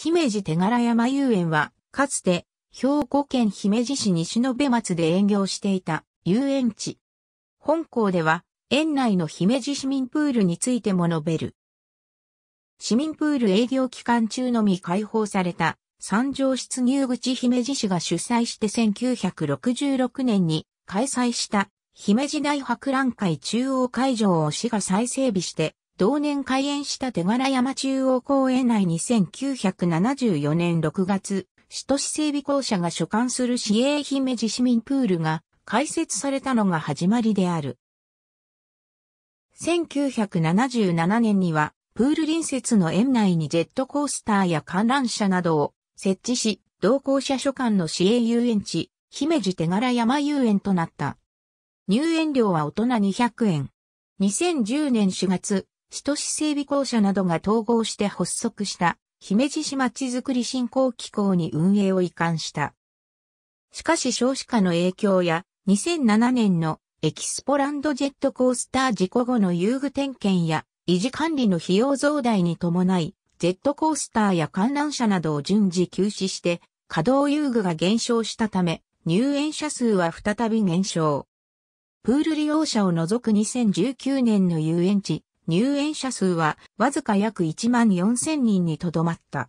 姫路手柄山遊園は、かつて、兵庫県姫路市西延松で営業していた遊園地。本校では、園内の姫路市民プールについても述べる。市民プール営業期間中のみ開放された、三条出入口姫路市が主催して1966年に開催した、姫路大博覧会中央会場を市が再整備して、同年開園した手柄山中央公園内に1974年6月、市都市整備公社が所管する市営姫路市民プールが開設されたのが始まりである。1977年には、プール隣接の園内にジェットコースターや観覧車などを設置し、同校舎所管の市営遊園地、姫路手柄山遊園となった。入園料は大人200円。2010年4月、市都市整備公社などが統合して発足した、姫路市まちづくり振興機構に運営を移管した。しかし少子化の影響や、2007年のエキスポランドジェットコースター事故後の遊具点検や、維持管理の費用増大に伴い、ジェットコースターや観覧車などを順次休止して、稼働遊具が減少したため、入園者数は再び減少。プール利用者を除く2019年の遊園地、入園者数はわずか約1万4000人にとどまった。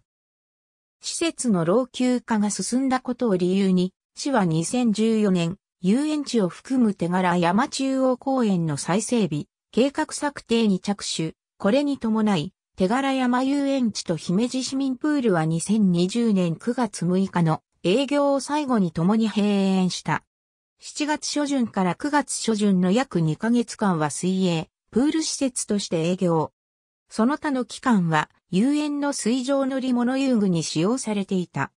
施設の老朽化が進んだことを理由に、市は2014年、遊園地を含む手柄山中央公園の再整備、計画策定に着手、これに伴い、手柄山遊園地と姫路市民プールは2020年9月6日の営業を最後に共に閉園した。7月初旬から9月初旬の約2ヶ月間は水泳、プール施設として営業。その他の期間は遊園の水上乗り物遊具に使用されていた。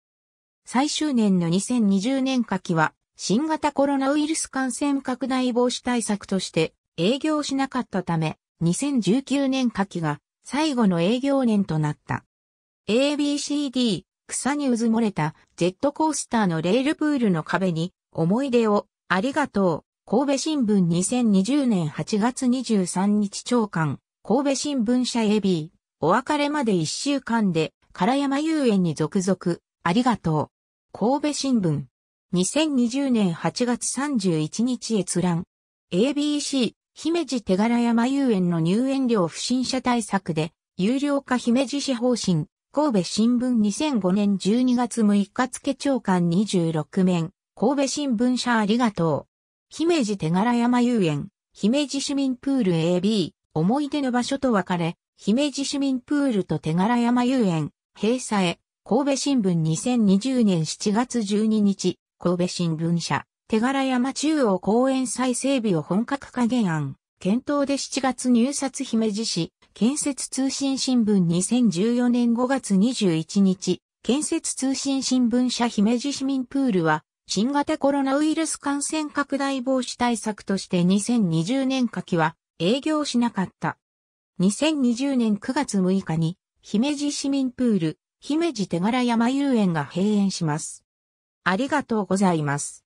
最終年の2020年夏季は新型コロナウイルス感染拡大防止対策として営業しなかったため2019年夏季が最後の営業年となった。ABCD 草にうずもれたジェットコースターのレールプールの壁に思い出をありがとう神戸新聞2020年8月23日長官、神戸新聞社 AB、お別れまで1週間で、唐山遊園に続々、ありがとう。神戸新聞、2020年8月31日閲覧、ABC、姫路手柄山遊園の入園料不審者対策で、有料化姫路市方針、神戸新聞2005年12月6日付長官26面、神戸新聞社ありがとう。姫路手柄山遊園、姫路市民プール AB、思い出の場所と別れ、姫路市民プールと手柄山遊園、閉鎖へ、神戸新聞2020年7月12日、神戸新聞社、手柄山中央公園再整備を本格化原案、検討で7月入札姫路市、建設通信新聞2014年5月21日、建設通信新聞社姫路市民プールは、新型コロナウイルス感染拡大防止対策として2020年夏季は営業しなかった。2020年9月6日に、姫路市民プール、姫路手柄山遊園が閉園します。ありがとうございます。